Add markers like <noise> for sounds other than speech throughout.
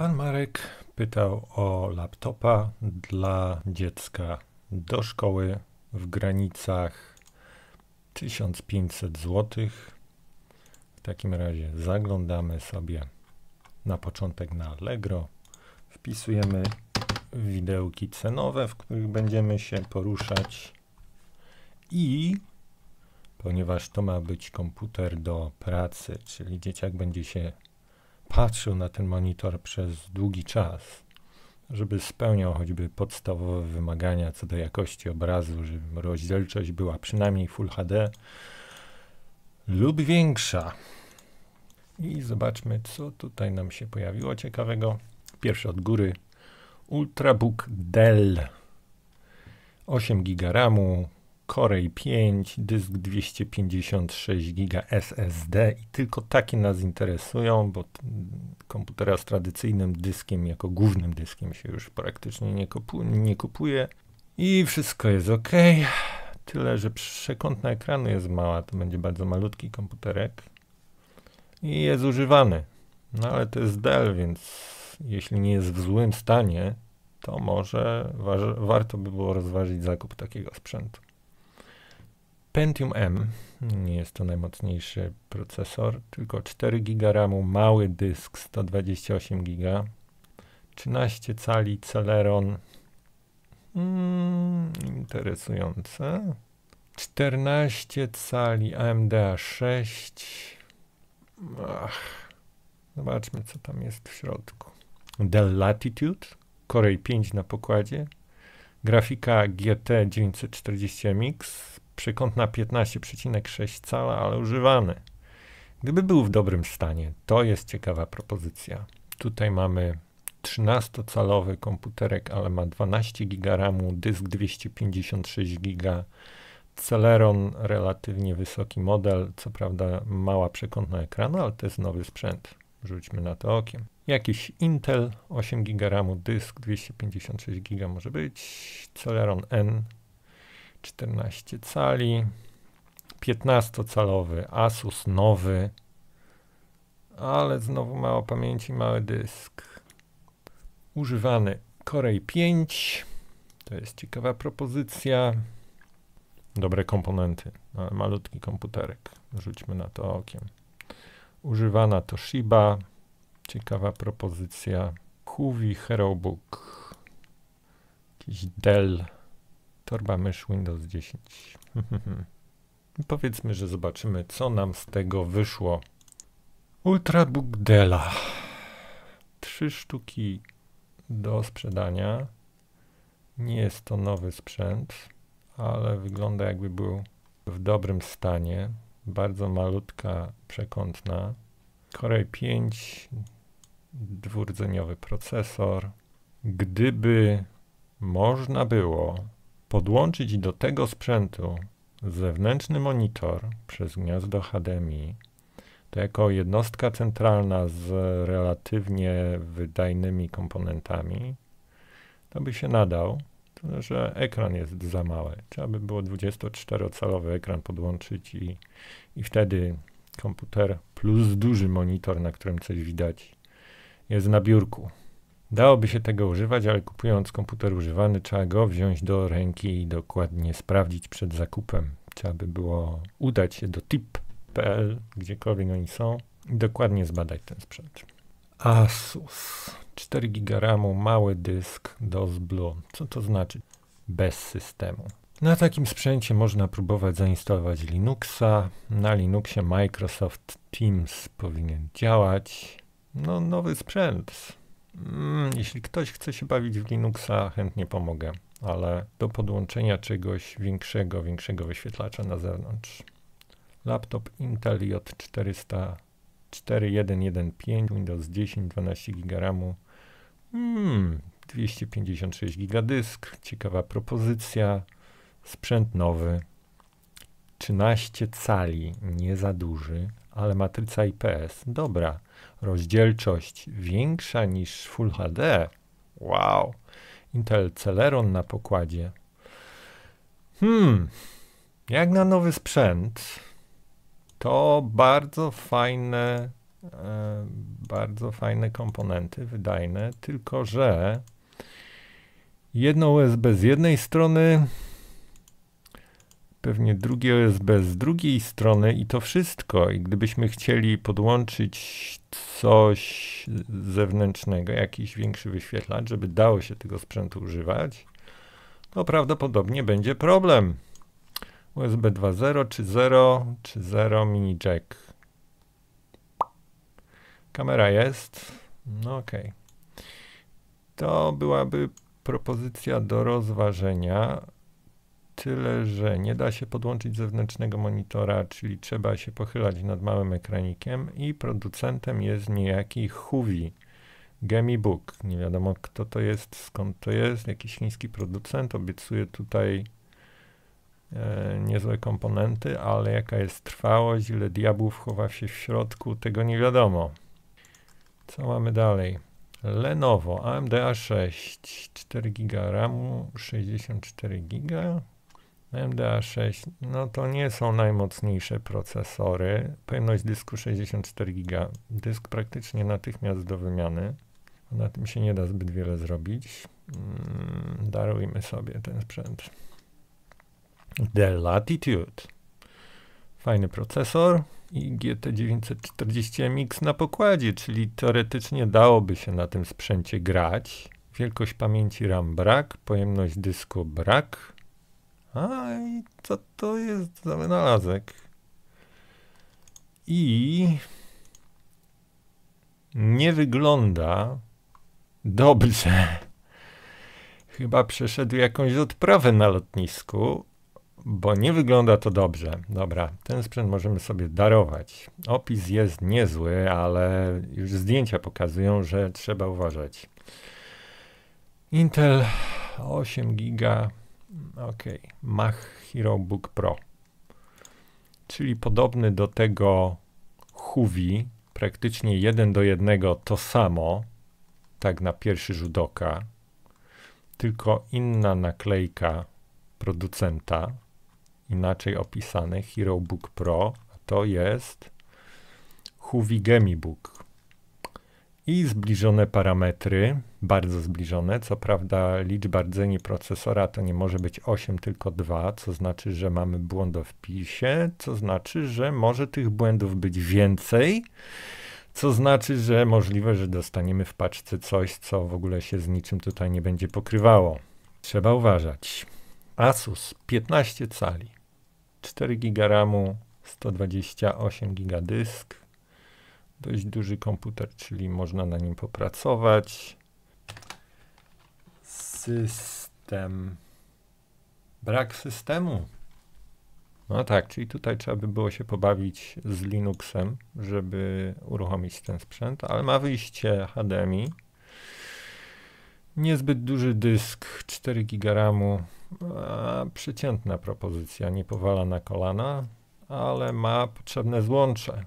Pan Marek pytał o laptopa dla dziecka do szkoły w granicach 1500 zł. W takim razie zaglądamy sobie na początek na Allegro. Wpisujemy widełki cenowe, w których będziemy się poruszać i ponieważ to ma być komputer do pracy, czyli dzieciak będzie się patrzył na ten monitor przez długi czas, żeby spełniał choćby podstawowe wymagania co do jakości obrazu, żeby rozdzielczość była przynajmniej Full HD lub większa. I zobaczmy, co tutaj nam się pojawiło ciekawego. Pierwszy od góry. Ultrabook Dell. 8 GB RAMu, Korej 5, dysk 256 GB SSD i tylko takie nas interesują, bo komputera z tradycyjnym dyskiem jako głównym dyskiem się już praktycznie nie, kupu nie kupuje i wszystko jest ok. Tyle, że przekątna ekranu jest mała, to będzie bardzo malutki komputerek i jest używany. No ale to jest Dell, więc jeśli nie jest w złym stanie, to może warto by było rozważyć zakup takiego sprzętu. Pentium M. Nie jest to najmocniejszy procesor, tylko 4 GB RAMu, mały dysk 128 GB, 13 cali Celeron. Hmm, interesujące. 14 cali AMD A6. Ach. Zobaczmy, co tam jest w środku. Dell Latitude, Corey 5 na pokładzie, grafika GT 940MX, przekąt na 15,6 cala, ale używany. Gdyby był w dobrym stanie, to jest ciekawa propozycja. Tutaj mamy 13-calowy komputerek, ale ma 12 GB RAMu, dysk 256 GB, Celeron, relatywnie wysoki model, co prawda mała przekątna ekranu, ale to jest nowy sprzęt. Rzućmy na to okiem. Jakiś Intel, 8 GB RAMu, dysk 256 GB może być, Celeron N, 14 cali, 15-calowy Asus nowy, ale znowu mało pamięci, mały dysk. Używany Corey 5, to jest ciekawa propozycja. Dobre komponenty, malutki komputerek, rzućmy na to okiem. Używana Toshiba, ciekawa propozycja. Huwi Herobook, jakiś Dell Torba mysz Windows 10. <laughs> Powiedzmy, że zobaczymy, co nam z tego wyszło. Ultrabook Della. Trzy sztuki do sprzedania. Nie jest to nowy sprzęt, ale wygląda jakby był w dobrym stanie. Bardzo malutka przekątna. Korej 5, dwurdzeniowy procesor. Gdyby można było, podłączyć do tego sprzętu zewnętrzny monitor przez gniazdo HDMI, to jako jednostka centralna z relatywnie wydajnymi komponentami, to by się nadał, tyle że ekran jest za mały. Trzeba by było 24-calowy ekran podłączyć i, i wtedy komputer plus duży monitor, na którym coś widać, jest na biurku. Dałoby się tego używać, ale kupując komputer używany, trzeba go wziąć do ręki i dokładnie sprawdzić przed zakupem. Trzeba by było udać się do tip.pl, gdziekolwiek oni są, i dokładnie zbadać ten sprzęt. Asus. 4 GB RAMu, mały dysk do Blue. Co to znaczy? Bez systemu. Na takim sprzęcie można próbować zainstalować Linuxa. Na Linuxie Microsoft Teams powinien działać. No, nowy sprzęt Mm, jeśli ktoś chce się bawić w Linuxa, chętnie pomogę, ale do podłączenia czegoś większego, większego wyświetlacza na zewnątrz. Laptop Intel J400 4115, Windows 10, 12 GB Hmm, 256 GB dysk, ciekawa propozycja. Sprzęt nowy, 13 cali, nie za duży, ale matryca IPS, dobra rozdzielczość większa niż Full HD. Wow. Intel Celeron na pokładzie. Hmm. Jak na nowy sprzęt, to bardzo fajne, e, bardzo fajne komponenty, wydajne, tylko że jedno USB z jednej strony pewnie drugi OSB z drugiej strony i to wszystko. I gdybyśmy chcieli podłączyć coś zewnętrznego, jakiś większy wyświetlacz, żeby dało się tego sprzętu używać, to prawdopodobnie będzie problem. USB 2.0 czy 0 czy 0 mini jack. Kamera jest. No okej. To byłaby propozycja do rozważenia tyle, że nie da się podłączyć zewnętrznego monitora, czyli trzeba się pochylać nad małym ekranikiem i producentem jest niejaki Huwi Gemi Book. Nie wiadomo kto to jest, skąd to jest, jakiś chiński producent, obiecuje tutaj e, niezłe komponenty, ale jaka jest trwałość, ile diabłów chowa się w środku, tego nie wiadomo. Co mamy dalej? Lenovo AMD A6 4 GB RAMu 64 GB MDA6, no to nie są najmocniejsze procesory. Pojemność dysku 64 GB. Dysk praktycznie natychmiast do wymiany. Na tym się nie da zbyt wiele zrobić. Mm, darujmy sobie ten sprzęt. The Latitude. Fajny procesor i GT940MX na pokładzie, czyli teoretycznie dałoby się na tym sprzęcie grać. Wielkość pamięci RAM brak, pojemność dysku brak, a i co to jest za wynalazek? I nie wygląda dobrze. Chyba przeszedł jakąś odprawę na lotnisku, bo nie wygląda to dobrze. Dobra, ten sprzęt możemy sobie darować. Opis jest niezły, ale już zdjęcia pokazują, że trzeba uważać. Intel 8 giga Ok, Mach HeroBook Pro. Czyli podobny do tego Huwi, praktycznie jeden do jednego to samo, tak na pierwszy rzut oka, tylko inna naklejka producenta, inaczej opisany HeroBook Pro, a to jest Huwi Gemibook i zbliżone parametry, bardzo zbliżone. Co prawda liczba rdzeni procesora to nie może być 8, tylko 2, co znaczy, że mamy błąd w wpisie, co znaczy, że może tych błędów być więcej, co znaczy, że możliwe, że dostaniemy w paczce coś, co w ogóle się z niczym tutaj nie będzie pokrywało. Trzeba uważać. Asus 15 cali, 4 GB RAMu, 128 GB dysk, dość duży komputer, czyli można na nim popracować. System. Brak systemu. No tak, czyli tutaj trzeba by było się pobawić z Linuxem, żeby uruchomić ten sprzęt, ale ma wyjście HDMI. Niezbyt duży dysk, 4 GB przeciętna propozycja, nie powala na kolana, ale ma potrzebne złącze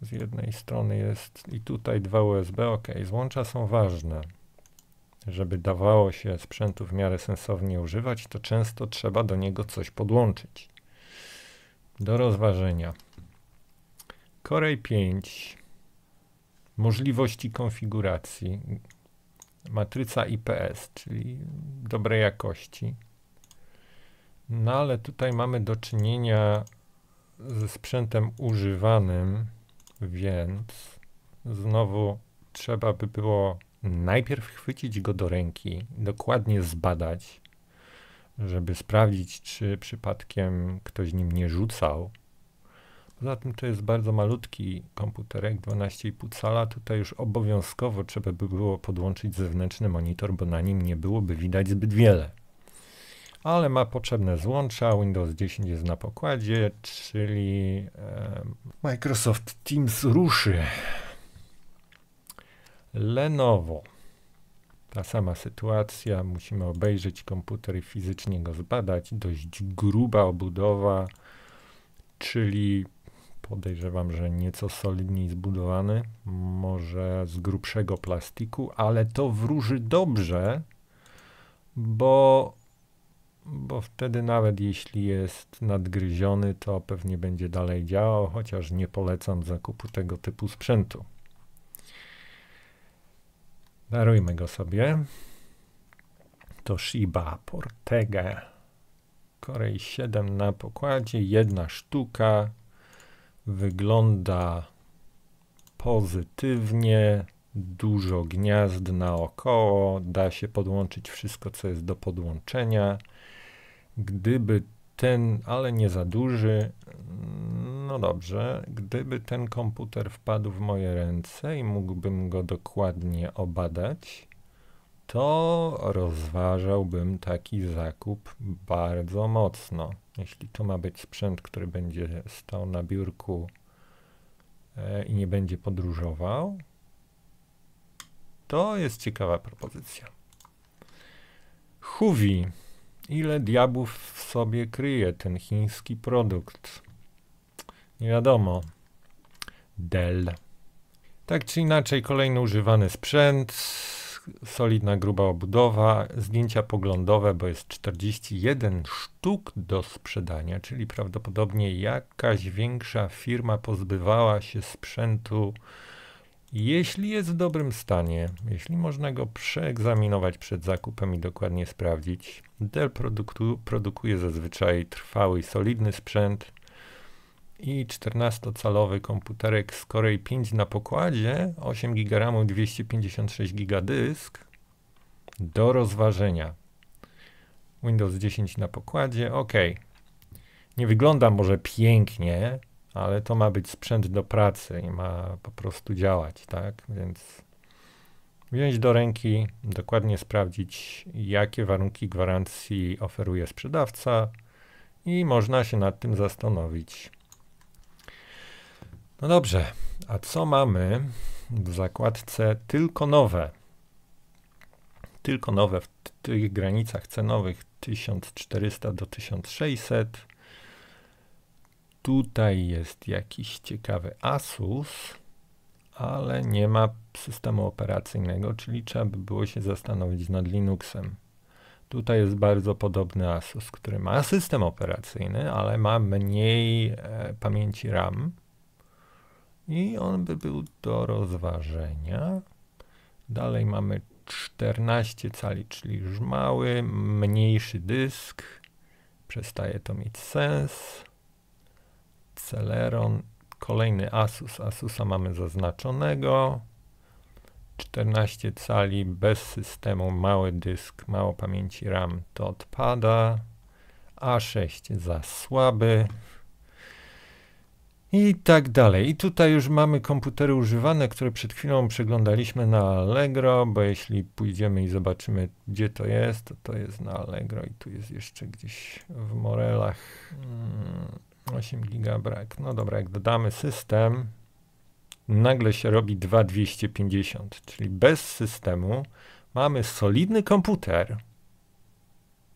z jednej strony jest i tutaj dwa USB, ok, złącza są ważne. Żeby dawało się sprzętu w miarę sensownie używać, to często trzeba do niego coś podłączyć. Do rozważenia. Korej 5. Możliwości konfiguracji. Matryca IPS, czyli dobrej jakości. No ale tutaj mamy do czynienia ze sprzętem używanym. Więc znowu trzeba by było najpierw chwycić go do ręki, dokładnie zbadać, żeby sprawdzić, czy przypadkiem ktoś nim nie rzucał. Poza tym to jest bardzo malutki komputerek, 12,5 cala. Tutaj już obowiązkowo trzeba by było podłączyć zewnętrzny monitor, bo na nim nie byłoby widać zbyt wiele ale ma potrzebne złącza. Windows 10 jest na pokładzie, czyli e, Microsoft Teams ruszy. Lenovo. Ta sama sytuacja, musimy obejrzeć komputer i fizycznie go zbadać. Dość gruba obudowa, czyli podejrzewam, że nieco solidniej zbudowany, może z grubszego plastiku, ale to wróży dobrze, bo bo wtedy nawet jeśli jest nadgryziony, to pewnie będzie dalej działał, chociaż nie polecam zakupu tego typu sprzętu. Darujmy go sobie. To Shiba Portega. Korei 7 na pokładzie, jedna sztuka. Wygląda pozytywnie, dużo gniazd naokoło, da się podłączyć wszystko, co jest do podłączenia. Gdyby ten, ale nie za duży, no dobrze, gdyby ten komputer wpadł w moje ręce i mógłbym go dokładnie obadać, to rozważałbym taki zakup bardzo mocno. Jeśli to ma być sprzęt, który będzie stał na biurku e, i nie będzie podróżował, to jest ciekawa propozycja. Huvi ile diabłów w sobie kryje ten chiński produkt. Nie wiadomo. Dell. Tak czy inaczej, kolejny używany sprzęt, solidna gruba obudowa, zdjęcia poglądowe, bo jest 41 sztuk do sprzedania, czyli prawdopodobnie jakaś większa firma pozbywała się sprzętu jeśli jest w dobrym stanie, jeśli można go przeegzaminować przed zakupem i dokładnie sprawdzić, Dell produktu, produkuje zazwyczaj trwały i solidny sprzęt i 14-calowy komputerek z Corey 5 na pokładzie, 8 GB RAM, 256 GB dysk do rozważenia. Windows 10 na pokładzie, ok. Nie wygląda może pięknie, ale to ma być sprzęt do pracy i ma po prostu działać, tak? Więc wziąć do ręki, dokładnie sprawdzić, jakie warunki gwarancji oferuje sprzedawca i można się nad tym zastanowić. No dobrze, a co mamy w zakładce tylko nowe? Tylko nowe w tych granicach cenowych 1400 do 1600 Tutaj jest jakiś ciekawy Asus, ale nie ma systemu operacyjnego, czyli trzeba by było się zastanowić nad Linuxem. Tutaj jest bardzo podobny Asus, który ma system operacyjny, ale ma mniej e, pamięci RAM. I on by był do rozważenia. Dalej mamy 14 cali, czyli już mały, mniejszy dysk. Przestaje to mieć sens. Celeron, kolejny Asus. Asusa mamy zaznaczonego. 14 cali bez systemu, mały dysk, mało pamięci RAM to odpada. A6 za słaby. I tak dalej. I tutaj już mamy komputery używane, które przed chwilą przeglądaliśmy na Allegro, bo jeśli pójdziemy i zobaczymy, gdzie to jest, to to jest na Allegro i tu jest jeszcze gdzieś w Morelach. Hmm. 8 giga brak. No dobra, jak dodamy system, nagle się robi 2250, czyli bez systemu mamy solidny komputer,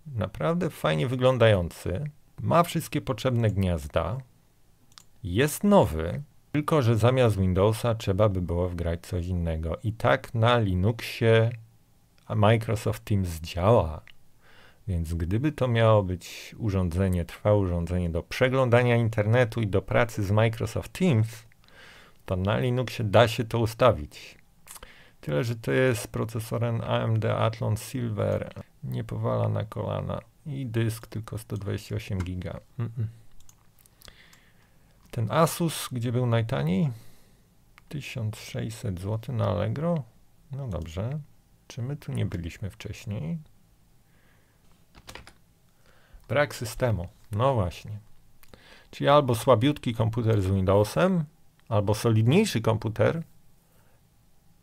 naprawdę fajnie wyglądający, ma wszystkie potrzebne gniazda, jest nowy, tylko że zamiast Windowsa trzeba by było wgrać coś innego. I tak na Linuxie Microsoft Teams działa. Więc gdyby to miało być urządzenie, trwałe urządzenie do przeglądania internetu i do pracy z Microsoft Teams, to na Linuxie da się to ustawić. Tyle, że to jest procesorem AMD Athlon Silver. Nie powala na kolana. I dysk tylko 128 GB. Ten Asus, gdzie był najtaniej? 1600 zł na Allegro. No dobrze. Czy my tu nie byliśmy wcześniej? Brak systemu. No właśnie. Czyli albo słabiutki komputer z Windowsem, albo solidniejszy komputer,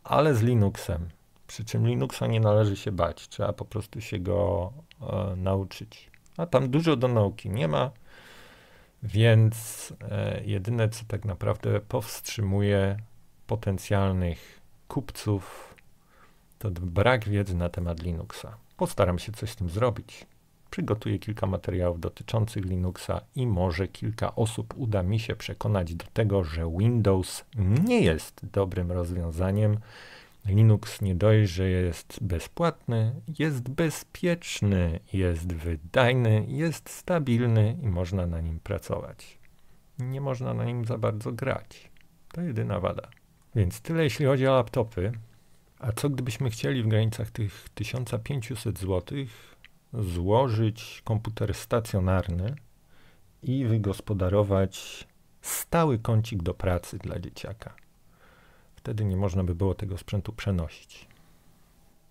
ale z Linuxem. Przy czym Linuxa nie należy się bać, trzeba po prostu się go e, nauczyć. A tam dużo do nauki nie ma, więc e, jedyne co tak naprawdę powstrzymuje potencjalnych kupców to brak wiedzy na temat Linuxa. Postaram się coś z tym zrobić przygotuję kilka materiałów dotyczących Linuxa i może kilka osób uda mi się przekonać do tego, że Windows nie jest dobrym rozwiązaniem. Linux nie dość, że jest bezpłatny, jest bezpieczny, jest wydajny, jest stabilny i można na nim pracować. Nie można na nim za bardzo grać. To jedyna wada. Więc tyle jeśli chodzi o laptopy. A co gdybyśmy chcieli w granicach tych 1500 złotych złożyć komputer stacjonarny i wygospodarować stały kącik do pracy dla dzieciaka. Wtedy nie można by było tego sprzętu przenosić.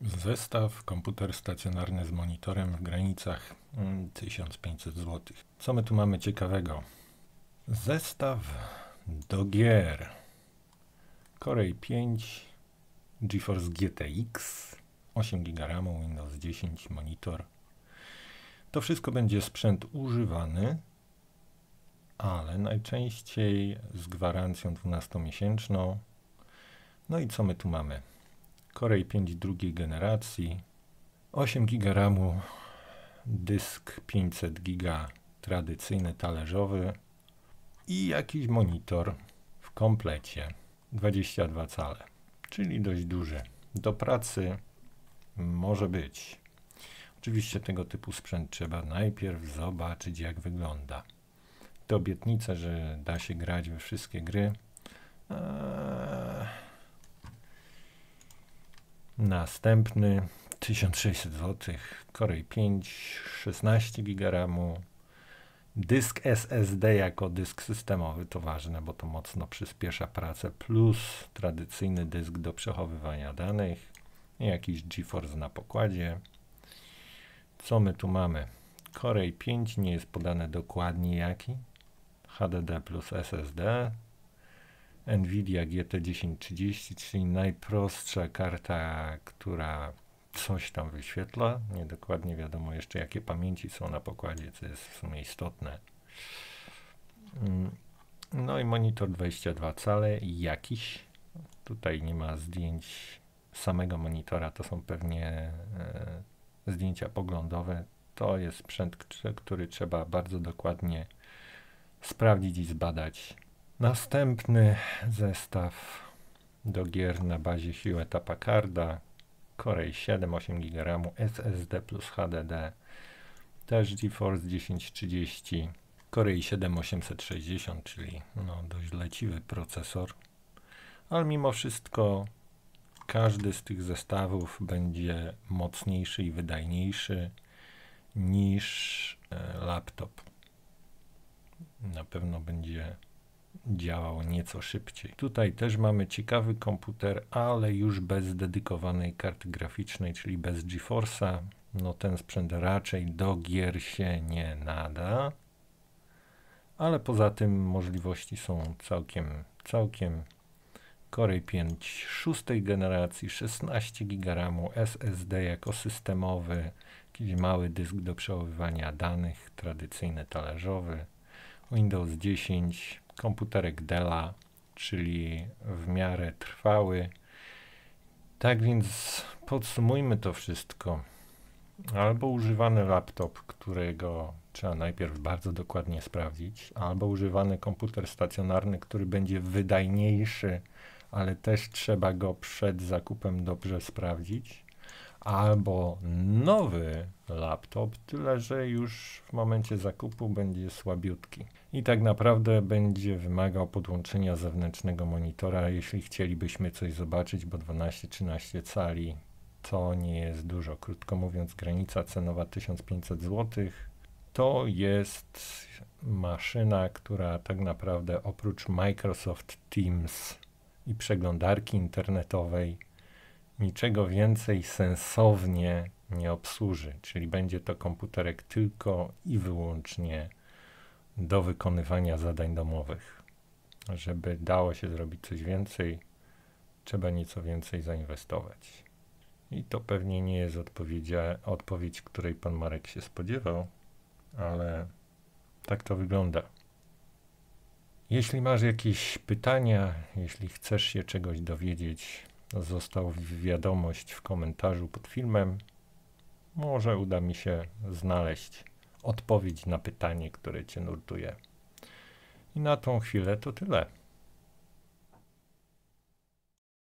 Zestaw komputer stacjonarny z monitorem w granicach 1500 mm, zł. Co my tu mamy ciekawego? Zestaw do gier. Corey 5, GeForce GTX, 8 GB Windows 10, monitor to wszystko będzie sprzęt używany, ale najczęściej z gwarancją 12-miesięczną. No i co my tu mamy? Korej 5 drugiej generacji, 8 GB RAMu, dysk 500 GB tradycyjny talerzowy i jakiś monitor w komplecie 22 cale, czyli dość duży. Do pracy może być Oczywiście tego typu sprzęt trzeba najpierw zobaczyć, jak wygląda. Te obietnice, że da się grać we wszystkie gry. Eee... Następny 1600 zł, Corey 5, 16 GB RAMu. Dysk SSD jako dysk systemowy to ważne, bo to mocno przyspiesza pracę, plus tradycyjny dysk do przechowywania danych, jakiś GeForce na pokładzie. Co my tu mamy? Korej 5 nie jest podane dokładnie jaki. HDD plus SSD. Nvidia GT1030, czyli najprostsza karta, która coś tam wyświetla. Niedokładnie wiadomo jeszcze jakie pamięci są na pokładzie, co jest w sumie istotne. Mm. No i monitor 22 cale jakiś. Tutaj nie ma zdjęć samego monitora, to są pewnie e, zdjęcia poglądowe. To jest sprzęt, który trzeba bardzo dokładnie sprawdzić i zbadać. Następny zestaw do gier na bazie Hewletta Packarda Corey 7, 8 GB SSD plus HDD też GeForce 1030 Corey 7860 czyli no, dość leciwy procesor ale mimo wszystko każdy z tych zestawów będzie mocniejszy i wydajniejszy niż e, laptop. Na pewno będzie działał nieco szybciej. Tutaj też mamy ciekawy komputer, ale już bez dedykowanej karty graficznej, czyli bez GeForce'a. No ten sprzęt raczej do gier się nie nada. Ale poza tym możliwości są całkiem, całkiem Core 5 szóstej generacji, 16 GB SSD jako systemowy, jakiś mały dysk do przechowywania danych, tradycyjny talerzowy, Windows 10, komputerek Della, czyli w miarę trwały. Tak więc podsumujmy to wszystko. Albo używany laptop, którego trzeba najpierw bardzo dokładnie sprawdzić, albo używany komputer stacjonarny, który będzie wydajniejszy ale też trzeba go przed zakupem dobrze sprawdzić. Albo nowy laptop, tyle że już w momencie zakupu będzie słabiutki. I tak naprawdę będzie wymagał podłączenia zewnętrznego monitora, jeśli chcielibyśmy coś zobaczyć, bo 12-13 cali to nie jest dużo. Krótko mówiąc, granica cenowa 1500 zł to jest maszyna, która tak naprawdę oprócz Microsoft Teams i przeglądarki internetowej niczego więcej sensownie nie obsłuży, czyli będzie to komputerek tylko i wyłącznie do wykonywania zadań domowych. Żeby dało się zrobić coś więcej, trzeba nieco więcej zainwestować. I to pewnie nie jest odpowiedź, której pan Marek się spodziewał, ale tak to wygląda. Jeśli masz jakieś pytania, jeśli chcesz się czegoś dowiedzieć, został wiadomość w komentarzu pod filmem. Może uda mi się znaleźć odpowiedź na pytanie, które Cię nurtuje. I na tą chwilę to tyle.